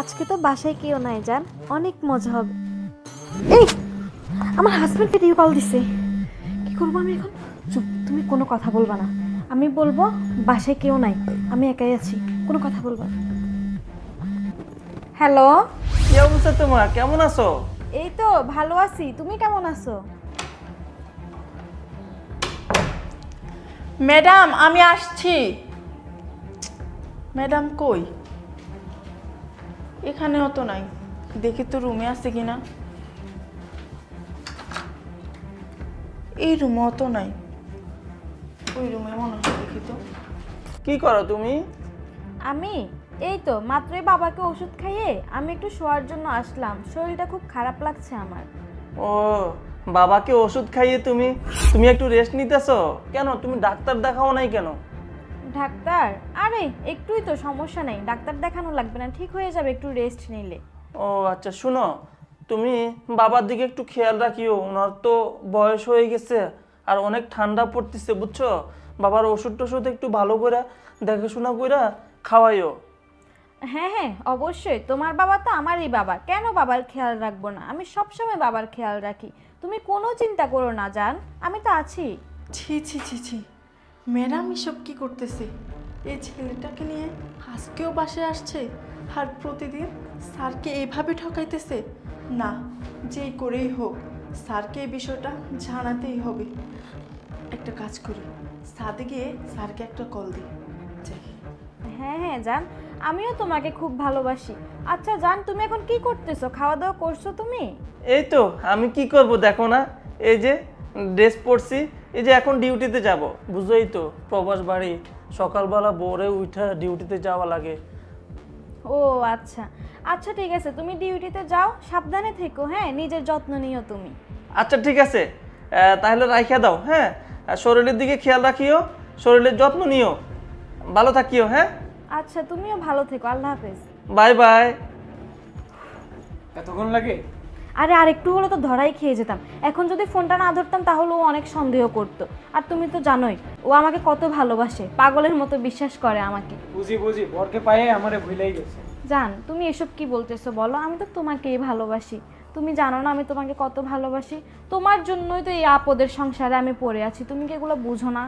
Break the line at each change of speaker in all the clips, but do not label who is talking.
আজকে তো বাসায় কেউ নাই যান অনেক মজা হবে এই আমার হাজব্যান্ড ভিডিও কল দিছে কি করবো আমি এখন চুপ তুমি কোনো কথা বলবা না আমি বলবো বাসায় কেউ নাই আমি একাই আছি কোনো কথা বলবো না
হ্যালো কি অবস্থা তোমার কেমন আছো
এই তো ভালো আছি তুমি কেমন আছো
ম্যাডাম
আমি আসছি ম্যাডাম কই এখানে অত নাই দেখি তো রুমে আছে কি না
এই রুম অত নাই
ওই রুমে মনে হয় দেখি তো
কি করো তুমি
আমি এই তো মাত্রই বাবাকে ওষুধ খাইয়ে আমি একটু শোয়ার জন্য আসলাম শরীরটা খুব খারাপ লাগছে আমার
ও বাবাকে ওষুধ খাইয়ে তুমি তুমি একটু রেস্ট নিতেছো কেন তুমি ডাক্তার দেখাও নাই কেন
ডাক্তার আরে একটুই তো সমস্যা নাই ডাক্তার দেখানো লাগবে না ঠিক হয়ে যাবে
একটু রেস্ট নিলে ও আচ্ছা শুনো তুমি বাবার দিকে একটু খেয়াল রাখিও ওনার তো বয়স হয়ে গেছে আর অনেক ঠান্ডা পড়তেছে বুঝছো বাবার ওষুধ টষুধ একটু ভালো করে দেখাশোনা করে খাওয়াইও
হ্যাঁ হ্যাঁ অবশ্যই তোমার বাবা তো আমারই বাবা কেন বাবার খেয়াল রাখবো না আমি সবসময় বাবার খেয়াল রাখি তুমি কোনো চিন্তা করো না জান আমি তো আছি ছি ছি ছি ছি ম্যাডাম এসব
কী করতেছে এই ছেলেটাকে নিয়ে আজকেও বাসে আসছে আর প্রতিদিন স্যারকে এভাবে ঠকাইতেছে না যেই করেই হোক স্যারকে এই বিষয়টা জানাতেই হবে একটা কাজ করি সাথে গিয়ে স্যারকে
একটা কল দিই হ্যাঁ হ্যাঁ যান আমিও তোমাকে খুব ভালোবাসি আচ্ছা যান তুমি এখন কি করতেছো খাওয়া দাওয়া করছো তুমি
এই তো আমি কি করব দেখো না এই যে ড্রেস পরছি এই যে এখন ডিউটিতে যাব বুঝলেই তো প্রবাস বাড়ি সকালবেলা ভোরে উঠা ডিউটিতে যাওয়া লাগে
ও আচ্ছা আচ্ছা ঠিক আছে তুমি ডিউটিতে যাও সাবধানে থেকো হ্যাঁ নিজের যত্ন নিও তুমি
আচ্ছা ঠিক আছে তাহলে রাইখা দাও হ্যাঁ শরীরের দিকে খেয়াল রাখিও শরীরের যত্ন নিও ভালো থাকিও হ্যাঁ
আচ্ছা তুমিও ভালো থেকো আল্লাহ হাফেজ
বাই বাই এতক্ষণ লাগে আরে আরেকটু হলে তো ধরাই
খেয়ে যেতাম এখন যদি ফোনটা না ধরতাম তাহলে ও অনেক সন্দেহ করতো আর তুমি তো জানোই ও আমাকে কত ভালোবাসে পাগলের মতো বিশ্বাস করে আমাকে
বুঝি বুঝি বরকে পায়ে আমারে ভুলেই গেছে
জান তুমি এসব কি বলতেছো বলো আমি তো তোমাকেই ভালোবাসি তুমি জানো না আমি তোমাকে কত ভালোবাসি তোমার জন্যই তো এই আপদের সংসারে আমি পড়ে আছি তুমি কি এগুলো বুঝো না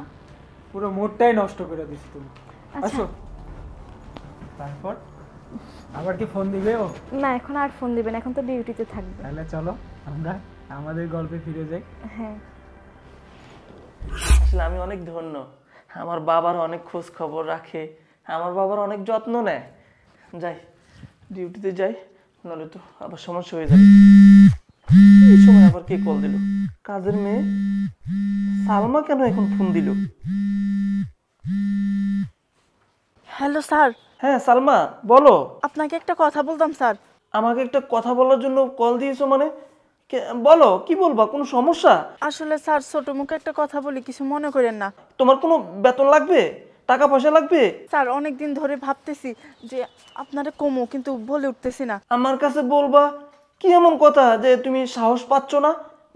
পুরো মুডটাই নষ্ট করে দিস তুমি আচ্ছা তারপর আবার কি ফোন দিবে ও না
এখন আর ফোন দিবে না এখন তো ডিউটিতে থাকবে
তাহলে চলো আমরা আমাদের গল্পে ফিরে যাই হ্যাঁ আসলে আমি অনেক ধন্য আমার বাবার অনেক খোঁজ খবর রাখে আমার বাবার অনেক যত্ন নেয় যাই ডিউটিতে যাই নাহলে তো আবার সমস্যা হয়ে যাবে এই সময় আবার কে কল দিল কাজের মেয়ে সালমা কেন এখন ফোন দিল হ্যালো স্যার হ্যাঁ সালমা বলো আপনাকে একটা কথা বলতাম স্যার আমাকে একটা কথা বলার জন্য কল দিয়েছো মানে বলো কি বলবো কোনো সমস্যা আসলে স্যার ছোট মুখে একটা কথা বলি কিছু মনে করেন না তোমার কোনো বেতন লাগবে টাকা পয়সা লাগবে স্যার অনেক দিন ধরে ভাবতেছি যে আপনারে কমো কিন্তু বলে উঠতেছি না আমার কাছে বলবা কি এমন কথা যে তুমি সাহস পাচ্ছ না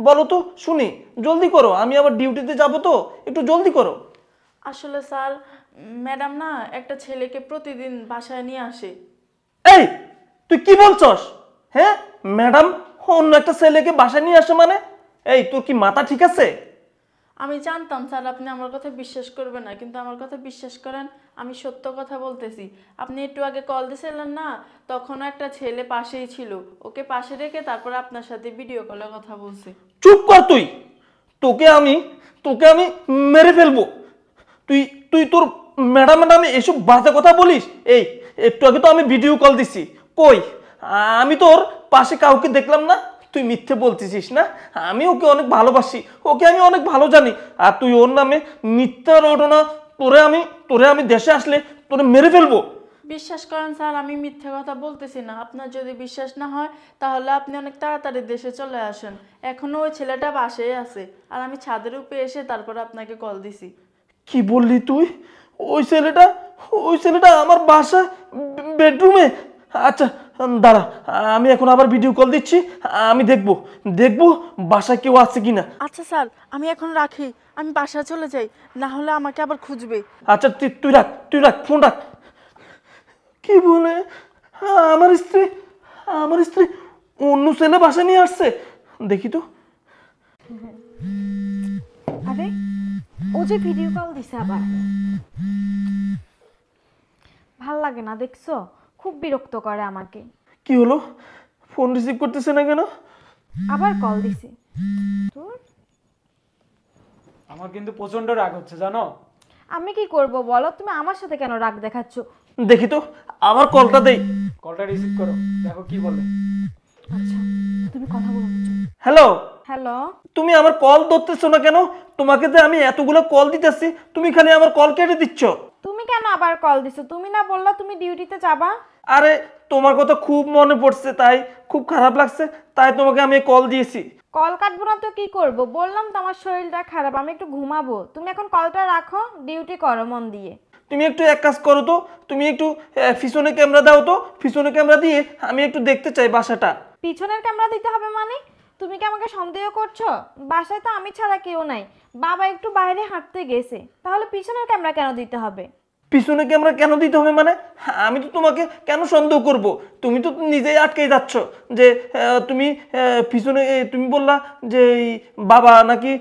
বলো তো শুনি জলদি করো আমি আবার ডিউটিতে যাব তো একটু জলদি করো
আসলে স্যার ম্যাডাম না একটা ছেলেকে প্রতিদিন বাসায় নিয়ে আসে
এই তুই কি বলছস হ্যাঁ ম্যাডাম অন্য একটা ছেলেকে বাসায় নিয়ে আসে মানে এই তোর কি মাথা ঠিক আছে
আমি জানতাম স্যার আপনি আমার কথা বিশ্বাস করবেন না কিন্তু আমার কথা বিশ্বাস করেন আমি সত্য কথা বলতেছি আপনি একটু আগে কল দিয়েছিলেন না তখন একটা ছেলে পাশেই ছিল ওকে পাশে রেখে তারপর আপনার সাথে ভিডিও কলে কথা বলছে
চুপ কর তুই তোকে আমি তোকে আমি মেরে ফেলবো তুই তুই তোর ম্যাডাম ম্যাডাম এসব বাজে কথা বলিস এই একটু আগে তো আমি ভিডিও কল দিছি কই আমি তোর পাশে কাউকে দেখলাম না তুই মিথ্যে বলতেছিস না আমি ওকে অনেক ভালোবাসি ওকে আমি অনেক ভালো জানি আর তুই ওর নামে মিথ্যা রটনা তোরে আমি তোরে আমি দেশে আসলে তোরে মেরে ফেলবো
বিশ্বাস করেন স্যার আমি মিথ্যে কথা বলতেছি না আপনার যদি বিশ্বাস না হয় তাহলে আপনি অনেক তাড়াতাড়ি দেশে চলে আসেন এখনও ওই ছেলেটা বাসেই আছে আর আমি ছাদের উপরে এসে তারপর আপনাকে কল দিছি
কি বললি তুই ওই ছেলেটা ওই ছেলেটা আমার বাসা বেডরুমে আচ্ছা দাঁড়া আমি এখন আবার ভিডিও কল দিচ্ছি আমি দেখব দেখব বাসা কেউ আছে কিনা
আচ্ছা স্যার আমি এখন রাখি আমি বাসা চলে যাই না হলে আমাকে আবার খুঁজবে
আচ্ছা তুই তুই রাখ তুই রাখ ফোন রাখ কি বলে আমার স্ত্রী আমার স্ত্রী অন্য ছেলে বাসা নিয়ে আসছে দেখি তো
আরে যে ভিডিও কল দিছে আবার ভাল লাগে না দেখছো খুব বিরক্ত করে আমাকে
কি হলো ফোন রিসিভ করতেছে না কেন আবার কল দিছে তোর আমার কিন্তু প্রচন্ড রাগ হচ্ছে জানো আমি কি করব
বলো তুমি আমার সাথে কেন রাগ দেখাচ্ছ
দেখি তো আবার কলটা দেই কলটা রিসিভ করো
দেখো কি বলে আচ্ছা তুমি কথা বলো হ্যালো হ্যালো
তুমি আমার কল ধরতেছো না কেন তোমাকে যে আমি এতগুলো কল দিতেছি তুমি খালি আমার কল কেটে দিচ্ছ
তুমি কেন আবার কল দিছো তুমি না বললা তুমি ডিউটিতে যাবা
আরে তোমার কথা খুব মনে পড়ছে তাই খুব খারাপ লাগছে তাই তোমাকে আমি কল দিয়েছি
কল কাটবো না তো কি করব বললাম তো আমার শরীরটা খারাপ আমি একটু ঘুমাবো তুমি এখন কলটা রাখো ডিউটি করো মন
দিয়ে তুমি একটু এক কাজ করো তো তুমি একটু আহ, পিছনে ক্যামেরা দাও তো পিছনে ক্যামেরা দিয়ে আমি একটু দেখতে চাই বাসাটা
পিছনের ক্যামেরা দিতে হবে মানে তুমি কি আমাকে সন্দেহ করছো বাসায় তো আমি ছাড়া কেউ নাই বাবা একটু বাইরে হাঁটতে গেছে তাহলে পিছনের ক্যামেরা কেন দিতে হবে
পিছনে ক্যামেরা কেন দিতে হবে মানে হ্যাঁ, আমি তো তোমাকে কেন সন্দেহ করব তুমি তো নিজেই আটকে যাচ্ছ যে তুমি পিছনে তুমি বললা যে বাবা নাকি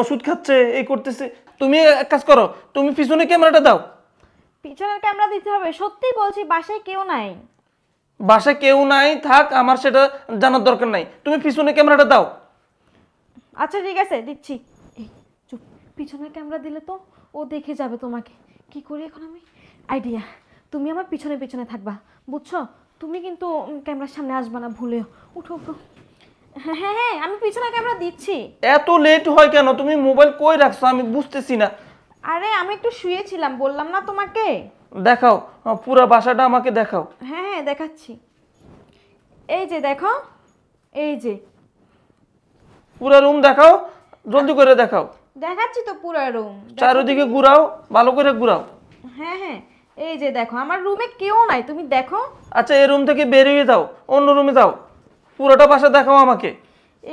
ওষুধ খাচ্ছে এই করতেছে তুমি এক কাজ করো তুমি পিছনে ক্যামেরাটা দাও
পিছনের ক্যামেরা দিতে হবে সত্যি বলছি বাসায় কেউ নাই
বাসা কেউ নাই থাক আমার সেটা জানার দরকার নাই তুমি পিছনে ক্যামেরাটা দাও
আচ্ছা ঠিক আছে দিচ্ছি চুপ পিছনে ক্যামেরা দিলে তো ও দেখে যাবে তোমাকে কি করি এখন আমি আইডিয়া তুমি আমার পিছনে পিছনে থাকবা বুঝছো তুমি কিন্তু ক্যামেরার সামনে আসবা না ভুলেও উঠো উঠো হ্যাঁ হ্যাঁ হ্যাঁ আমি পিছনে ক্যামেরা দিচ্ছি
এত লেট হয় কেন তুমি মোবাইল কই রাখছো আমি বুঝতেছি না আরে আমি একটু শুয়েছিলাম বললাম না তোমাকে দেখাও পুরো বাসাটা আমাকে দেখাও
হ্যাঁ হ্যাঁ দেখাচ্ছি এই যে দেখো
এই যে পুরো রুম দেখাও জলদি করে দেখাও
দেখাচ্ছি তো পুরো রুম
চারিদিকে ঘুরাও ভালো করে ঘুরাও
হ্যাঁ হ্যাঁ এই যে দেখো আমার রুমে কেউ নাই তুমি দেখো
আচ্ছা এই রুম থেকে বেরিয়ে দাও অন্য রুমে দাও পুরোটা বাসা দেখাও আমাকে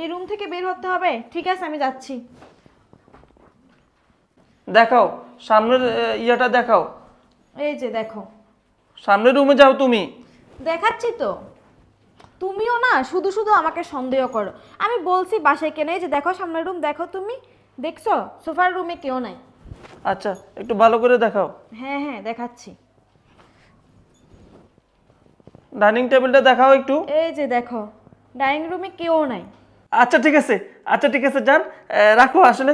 এই রুম থেকে বের হতে হবে ঠিক আছে আমি যাচ্ছি
দেখাও সামনের ইয়াটা দেখাও এই যে দেখো সামনের রুমে যাও তুমি
দেখাচ্ছি তো তুমিও না শুধু শুধু আমাকে সন্দেহ করো আমি বলছি বাসায় কেনে এই যে দেখো সামনের রুম দেখো তুমি দেখছো সোফার রুমে কেউ নাই
আচ্ছা একটু ভালো করে দেখাও হ্যাঁ হ্যাঁ দেখাচ্ছি ডাইনিং টেবিলটা দেখাও একটু এই যে দেখো ডাইনিং রুমে কেউ নাই আচ্ছা ঠিক আছে আচ্ছা ঠিক আছে যান রাখো আসলে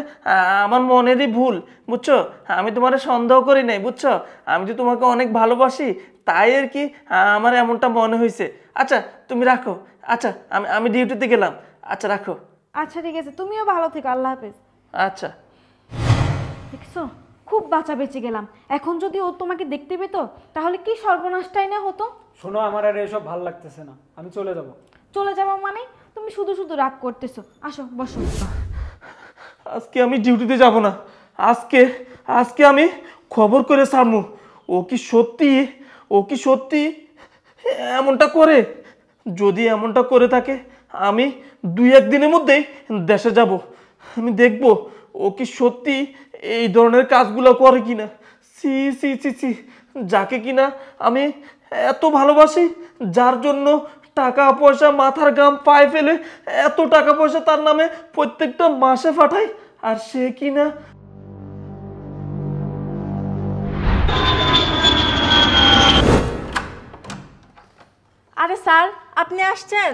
আমার মনেরই ভুল বুঝছো আমি তোমার সন্দেহ করি নাই বুঝছো আমি তো তোমাকে অনেক ভালোবাসি তাই আর কি আমার এমনটা মনে হয়েছে আচ্ছা তুমি রাখো আচ্ছা আমি আমি ডিউটিতে গেলাম আচ্ছা রাখো
আচ্ছা ঠিক আছে তুমিও ভালো থেকো আল্লাহ হাফেজ আচ্ছা দেখছো খুব বাঁচা বেঁচে গেলাম এখন যদি ও তোমাকে দেখতে পেতো তাহলে কি সর্বনাশটাই না হতো
শোনো আমার আর এসব ভাল লাগতেছে না আমি চলে যাব
চলে যাব মানে তুমি শুধু শুধু রাগ করতেছো আসো বসো
আজকে আমি ডিউটিতে যাব না আজকে আজকে আমি খবর করে সামু ও কি সত্যি ও কি সত্যি এমনটা করে যদি এমনটা করে থাকে আমি দুই একদিনের মধ্যেই দেশে যাব আমি দেখব ও কি সত্যি এই ধরনের কাজগুলো করে কিনা সি সি সি সি যাকে কিনা আমি এত ভালোবাসি যার জন্য টাকা পয়সা মাথার গাম পায়ে ফেলে এত টাকা পয়সা তার নামে প্রত্যেকটা মাসে পাঠায় আর সে কি না আরে
স্যার আপনি আসছেন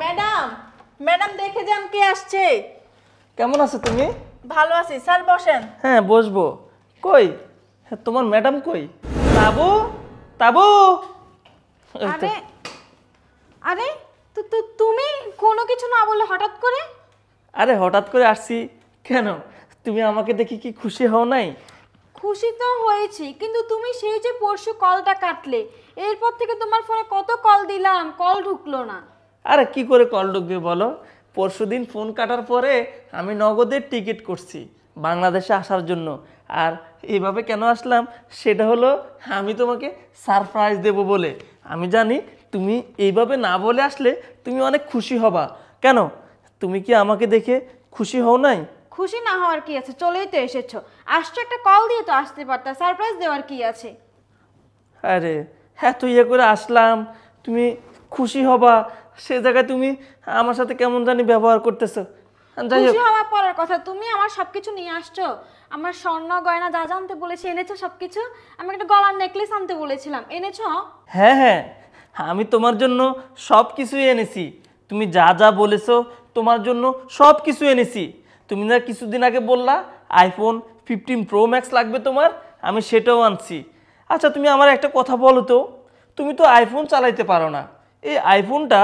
ম্যাডাম ম্যাডাম দেখে যান কে আসছে
কেমন আছো তুমি ভালো আছি স্যার বসেন হ্যাঁ বসবো কই হ্যাঁ, তোমার ম্যাডাম কই তাবু তাবু আরে
আরে তো তুমি কোনো কিছু না বলে হঠাৎ করে
আরে হঠাৎ করে আসছি কেন তুমি আমাকে দেখি কি খুশি হও নাই
খুশি তো হয়েছি কিন্তু তুমি সেই যে পরশু কলটা কাটলে এরপর থেকে তোমার ফোনে কত কল দিলাম কল ঢুকলো না
আরে কি করে কল ঢুকবে বলো পরশু দিন ফোন কাটার পরে আমি নগদের টিকিট করছি বাংলাদেশে আসার জন্য আর এভাবে কেন আসলাম সেটা হলো আমি তোমাকে সারপ্রাইজ দেব বলে আমি জানি তুমি এইভাবে না বলে আসলে তুমি অনেক খুশি হবা কেন তুমি কি আমাকে দেখে খুশি হও নাই
খুশি না হওয়ার কি আছে চলেই তো এসেছো আসছো একটা কল দিয়ে তো আসতে পারতা সারপ্রাইজ দেওয়ার কি আছে
আরে হ্যাঁ তো ইয়ে করে আসলাম তুমি খুশি হবা সে জায়গায় তুমি আমার সাথে কেমন জানি ব্যবহার করতেছো খুশি হওয়া
পরের কথা তুমি আমার সবকিছু নিয়ে আসছো আমার স্বর্ণ গয়না যা জানতে বলেছি এনেছো সবকিছু আমি একটা গলার নেকলেস আনতে বলেছিলাম এনেছো
হ্যাঁ হ্যাঁ হ্যাঁ, আমি তোমার জন্য সব কিছুই এনেছি তুমি যা যা বলেছ তোমার জন্য সব কিছু এনেছি তুমি না কিছুদিন আগে বললা আইফোন ফিফটিন প্রো ম্যাক্স লাগবে তোমার আমি সেটাও আনছি আচ্ছা তুমি আমার একটা কথা বলো তো তুমি তো আইফোন চালাইতে পারো না এই আইফোনটা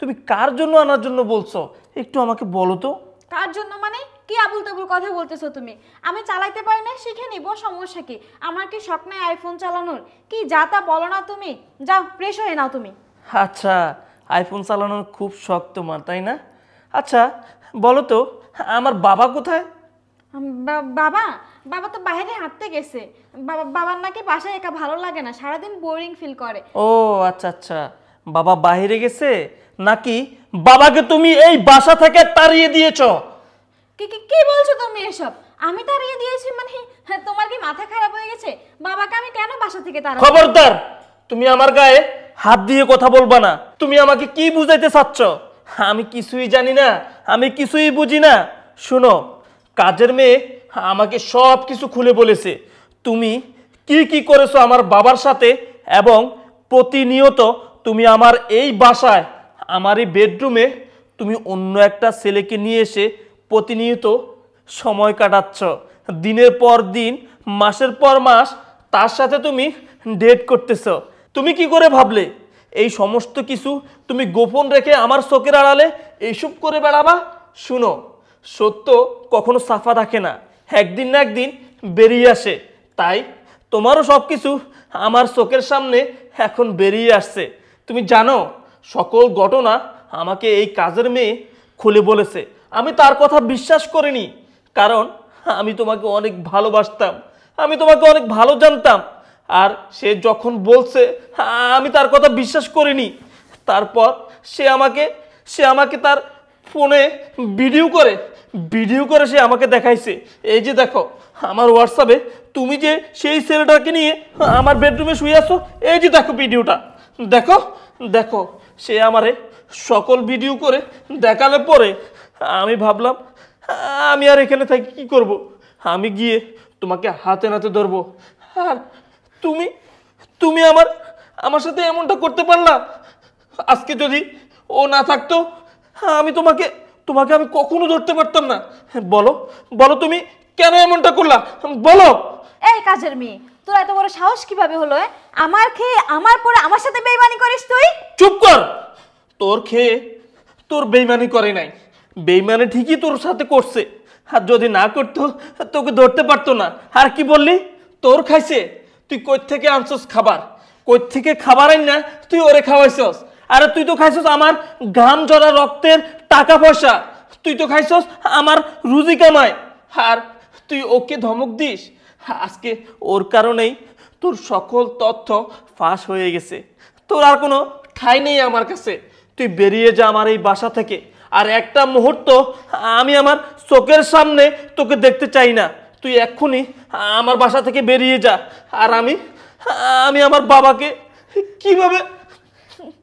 তুমি কার জন্য আনার জন্য বলছো একটু আমাকে বলো তো
কার জন্য মানে কি আবুল তাবুল কথা বলতেছো তুমি আমি চালাইতে পারি না শিখে নিব সমস্যা কি আমার কি শখ নাই আইফোন চালানোর কি যা তা বলো না তুমি যাও ফ্রেশ হয়ে নাও তুমি
আচ্ছা আইফোন চালানোর খুব শখ তোমার তাই না আচ্ছা বলো তো আমার বাবা কোথায়
বাবা বাবা তো বাইরে হাঁটতে গেছে বাবা বাবার নাকি বাসায় একা ভালো লাগে না সারাদিন বোরিং ফিল করে
ও আচ্ছা আচ্ছা বাবা বাইরে গেছে নাকি বাবাকে তুমি এই বাসা থেকে তাড়িয়ে দিয়েছো
কি কি বলছো তুমি এসব আমি তাড়িয়ে দিয়েছি মানে হ্যাঁ, তোমার কি মাথা খারাপ হয়ে গেছে বাবাকে আমি কেন বাসা থেকে তাড়াবো খবরদার
তুমি আমার গায়ে হাত দিয়ে কথা বলবে না তুমি আমাকে কি বুঝাইতে চাচ্ছ আমি কিছুই জানি না আমি কিছুই বুঝি না শুনো কাজের মেয়ে আমাকে সব কিছু খুলে বলেছে তুমি কি কি করেছো আমার বাবার সাথে এবং প্রতিনিয়ত তুমি আমার এই বাসায় আমার এই বেডরুমে তুমি অন্য একটা ছেলেকে নিয়ে এসে প্রতিনিয়ত সময় কাটাচ্ছ দিনের পর দিন মাসের পর মাস তার সাথে তুমি ডেট করতেছ তুমি কি করে ভাবলে এই সমস্ত কিছু তুমি গোপন রেখে আমার চোখের আড়ালে এইসব করে বেড়াবা শুনো সত্য কখনো সাফা থাকে না একদিন না একদিন বেরিয়ে আসে তাই তোমারও সব কিছু আমার চোখের সামনে এখন বেরিয়ে আসছে তুমি জানো সকল ঘটনা আমাকে এই কাজের মেয়ে খুলে বলেছে আমি তার কথা বিশ্বাস করিনি কারণ আমি তোমাকে অনেক ভালোবাসতাম আমি তোমাকে অনেক ভালো জানতাম আর সে যখন বলছে আমি তার কথা বিশ্বাস করিনি তারপর সে আমাকে সে আমাকে তার ফোনে ভিডিও করে ভিডিও করে সে আমাকে দেখাইছে এই যে দেখো আমার হোয়াটসঅ্যাপে তুমি যে সেই ছেলেটাকে নিয়ে আমার বেডরুমে শুয়ে আসো এই যে দেখো ভিডিওটা দেখো দেখো সে আমারে সকল ভিডিও করে দেখালে পরে আমি ভাবলাম আমি আর এখানে থাকি কি করব। আমি গিয়ে তোমাকে হাতে নাতে ধরবো আর তুমি তুমি আমার আমার সাথে এমনটা করতে পারলা আজকে যদি ও না থাকতো আমি তোমাকে তোমাকে আমি কখনো ধরতে পারতাম না বলো বলো তুমি কেন এমনটা করলা বলো এই কাজের মেয়ে
তোর এত বড় সাহস কিভাবে হলো আমার খেয়ে আমার পরে আমার সাথে বেইমানি করিস তুই
চুপ কর তোর খেয়ে তোর বেইমানি করে নাই বেইমানে ঠিকই তোর সাথে করছে আর যদি না করতো তোকে ধরতে পারতো না আর কি বললি তোর খাইছে তুই কই থেকে আনছস খাবার কই থেকে খাবার আন না তুই ওরে খাওয়াইছস আরে তুই তো খাইছস আমার ঘাম জড়া রক্তের টাকা পয়সা তুই তো খাইছস আমার রুজি কামায় আর তুই ওকে ধমক দিস আজকে ওর কারণেই তোর সকল তথ্য ফাঁস হয়ে গেছে তোর আর কোনো ঠাই নেই আমার কাছে তুই বেরিয়ে যা আমার এই বাসা থেকে আর একটা মুহূর্ত আমি আমার চোখের সামনে তোকে দেখতে চাই না তুই এক্ষুনি আমার বাসা থেকে বেরিয়ে যা আর আমি আমি আমার বাবাকে কিভাবে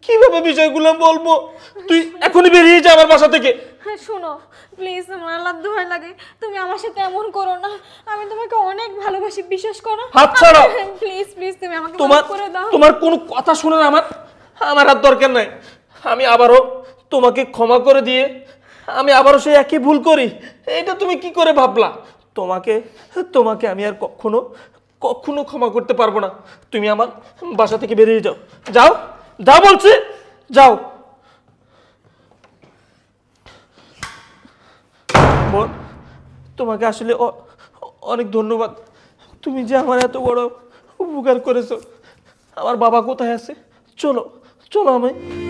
কিভাবে বিষয়গুলো বলবো তুই এখনই বেরিয়ে যা আমার বাসা থেকে
হ্যাঁ শোনো প্লিজ আমার আল্লাহ ভয় লাগে তুমি আমার সাথে এমন করো না আমি তোমাকে অনেক ভালোবাসি বিশ্বাস করো হাত ছাড়ো প্লিজ প্লিজ তুমি আমাকে তোমার দাও তোমার
কোনো কথা শোনার আমার আমার আর দরকার নাই আমি আবারও তোমাকে ক্ষমা করে দিয়ে আমি আবারও সেই একই ভুল করি এটা তুমি কি করে ভাবলা তোমাকে তোমাকে আমি আর কখনো কখনো ক্ষমা করতে পারবো না তুমি আমার বাসা থেকে বেরিয়ে যাও যাও যা বলছি যাও বোন তোমাকে আসলে অনেক ধন্যবাদ তুমি যে আমার এত বড় উপকার করেছো আমার বাবা কোথায় আছে চলো চলো আমি